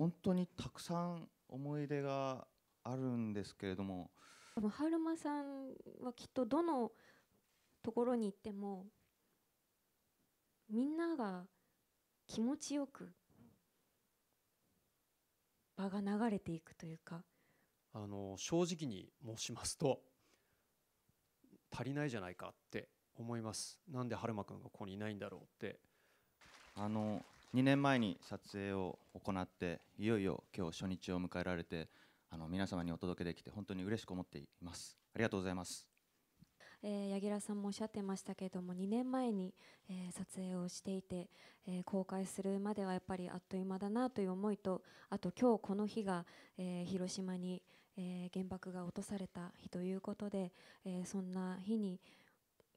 本当にたくさん思い出があるんですけれども多分春馬さんはきっとどのところに行ってもみんなが気持ちよく場が流れていくというかあの正直に申しますと足りないじゃないかって思いますなんで春馬くんがここにいないんだろうってあの2年前に撮影を行っていよいよ今日初日を迎えられてあの皆様にお届けできて本当に嬉しく思っていますありがとうございますえー、柳楽さんもおっしゃってましたけれども2年前に、えー、撮影をしていて、えー、公開するまではやっぱりあっという間だなという思いとあと今日この日が、え広島に、え原爆が落とされた日ということで、えそんな日に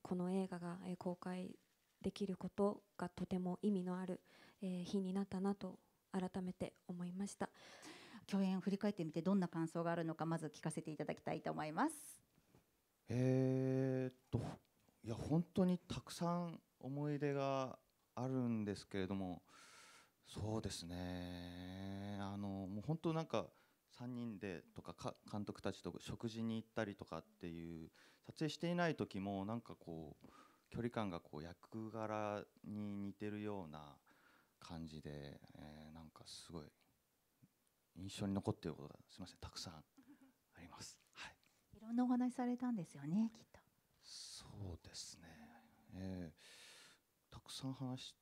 この映画が、え公開できることがとても意味のある、えー、日になったなと改めて思いました共演を振り返ってみてどんな感想があるのかまず聞かせていただきたいと思います。えー、っといや本当にたくさん思い出があるんですけれどもそうですねあのもう本当なんか3人でとかか監督たちと食事に行ったりとかっていう撮影していない時もなんかこう距離感がこう役柄に似てるような感じで、えー、なんかすごい印象に残っていることがすみませんたくさんあります。はい。いろんなお話されたんですよねきっと。そうですね。えー、たくさん話し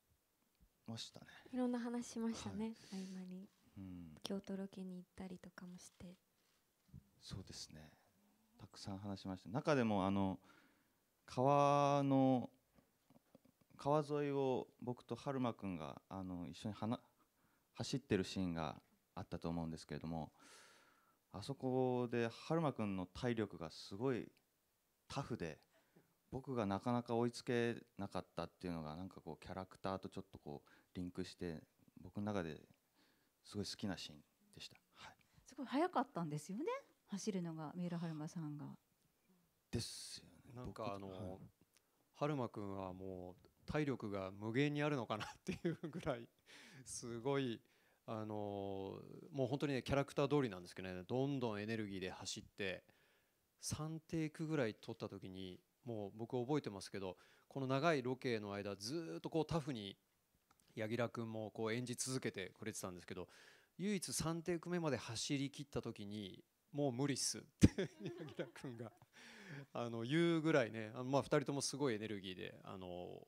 ましたね。いろんな話しましたね、はい、合間に、うん。京都ロケに行ったりとかもして。そうですね。たくさん話しました。中でもあの川の川沿いを僕と春馬君があの一緒に走ってるシーンがあったと思うんですけれどもあそこで春馬君の体力がすごいタフで僕がなかなか追いつけなかったっていうのがなんかこうキャラクターとちょっとこうリンクして僕の中ですごい好きなシーンでした、はい、すごい早かったんですよね走るのが三浦春馬さんが。ですよね。なんかあの、はい、春馬んはもう体力が無限にあるのかなっていうぐらいすごいあのもう本当にねキャラクター通りなんですけどねどんどんエネルギーで走って3テイクぐらい撮った時にもう僕覚えてますけどこの長いロケの間ずっとこうタフに柳楽君もこう演じ続けてくれてたんですけど唯一3テイク目まで走りきった時にもう無理っすって柳楽君があの言うぐらいねあのまあ2人ともすごいエネルギーであの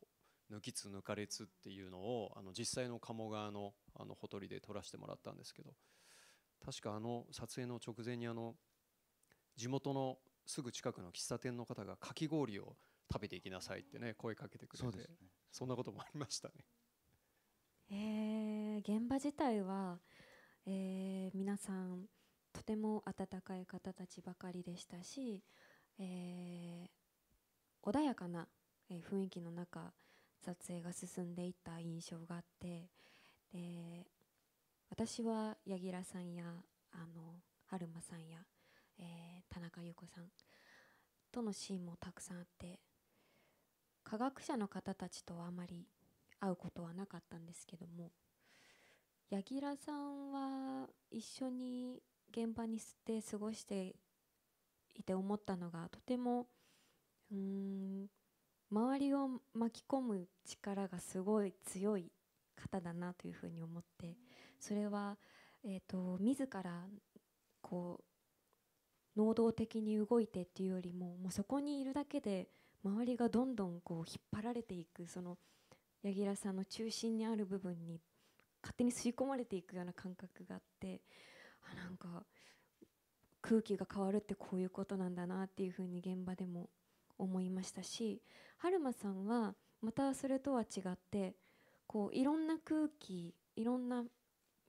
抜きつ抜かれつっていうのをあの実際の鴨川のあのほとりで撮らせてもらったんですけど確かあの撮影の直前にあの地元のすぐ近くの喫茶店の方がかき氷を食べていきなさいってね声かけてくれてそ,、ね、そんなこともありましたね。えー、現場自体は、えー、皆さんとても温かい方たちばかりでしたし、えー、穏やかな雰囲気の中撮影が進んでいった印象があってで私は柳楽さんやあの春馬さんや、えー、田中優子さんとのシーンもたくさんあって科学者の方たちとはあまり会うことはなかったんですけども柳楽さんは一緒に現場にて過ごしていて思ったのがとてもうん周りを巻き込む力がすごい強い方だなというふうに思ってそれは、えーと、自らこう能動的に動いてっていうよりももうそこにいるだけで周りがどんどんこう引っ張られていくその柳楽さんの中心にある部分に勝手に吸い込まれていくような感覚があってあなんか空気が変わるってこういうことなんだなっていうふうに現場でも思いましたし春馬さんはまたそれとは違ってこういろんな空気いろんな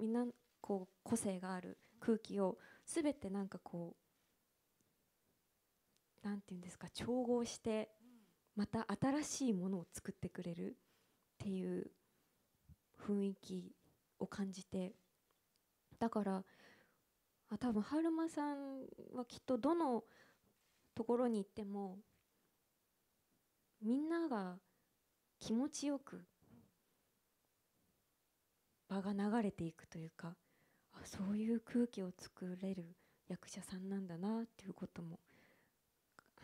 みんなこう個性がある空気を全てなんかこう何て言うんですか調合してまた新しいものを作ってくれるっていう雰囲気を感じてだからあ多分春馬さんはきっとどのところに行ってもみんなが気持ちよく場が流れていくというかあそういう空気を作れる役者さんなんだなっていうことも、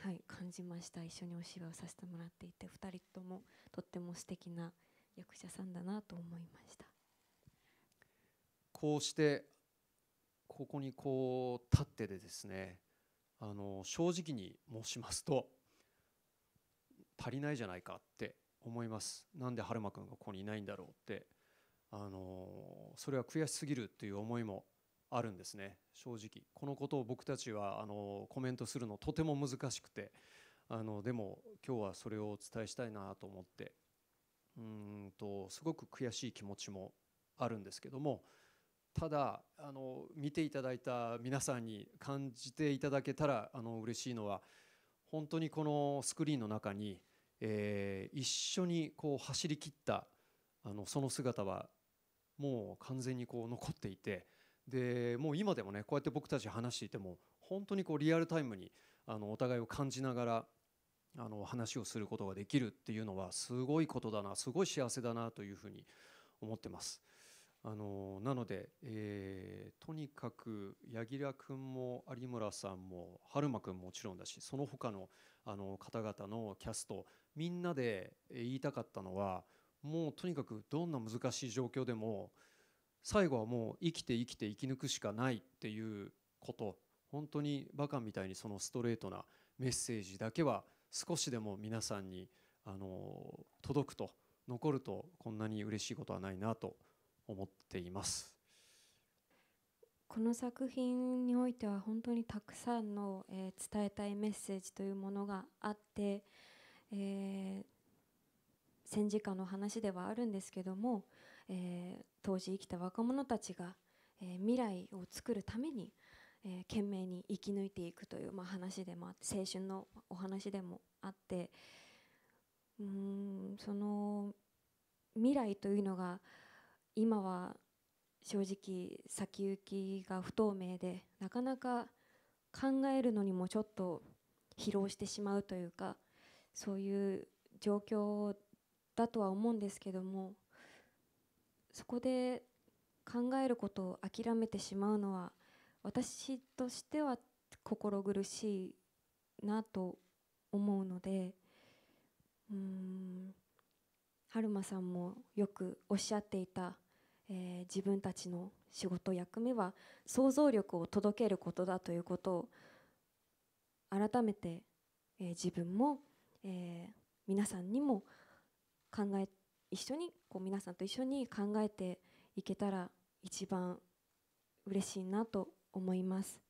はい、感じました一緒にお芝居をさせてもらっていて2人ともとっても素敵な役者さんだなと思いましたこうしてここにこう立ってでですねあの正直に申しますと足りないじゃないかって思いますなんで春馬くんがここにいないんだろうってあのそれは悔しすぎるっていう思いもあるんですね正直このことを僕たちはあのコメントするのとても難しくてあのでも今日はそれをお伝えしたいなと思ってうんとすごく悔しい気持ちもあるんですけどもただあの見ていただいた皆さんに感じていただけたらあの嬉しいのは本当にこのスクリーンの中にえー、一緒にこう走り切ったあのその姿はもう完全にこう残っていてでもう今でもねこうやって僕たち話していても本当にこうリアルタイムにあのお互いを感じながらあの話をすることができるっていうのはすごいことだなすごい幸せだなというふうに思ってます。あのなので、えー、とにかく柳楽君も有村さんも春馬君ももちろんだしその他のあの方々のキャストみんなで言いたかったのはもうとにかくどんな難しい状況でも最後はもう生きて生きて生き抜くしかないっていうこと本当にバカみたいにそのストレートなメッセージだけは少しでも皆さんにあの届くと残るとこんなに嬉しいことはないなと思っていますこの作品においては本当にたくさんの、えー、伝えたいメッセージというものがあってえー、戦時下の話ではあるんですけども、えー、当時生きた若者たちが、えー、未来を作るために、え懸命に生き抜いていくという、まあ、話でもあって青春のお話でもあってうんその未来というのが今は正直先行きが不透明でなかなか考えるのにもちょっと疲労してしまうというか。そういう状況だとは思うんですけどもそこで考えることを諦めてしまうのは私としては心苦しいなと思うのでうん春馬さんもよくおっしゃっていた、えー、自分たちの仕事役目は想像力を届けることだということを改めて、えー、自分もえー、皆さんにも考え一緒にこう皆さんと一緒に考えていけたら一番嬉しいなと思います。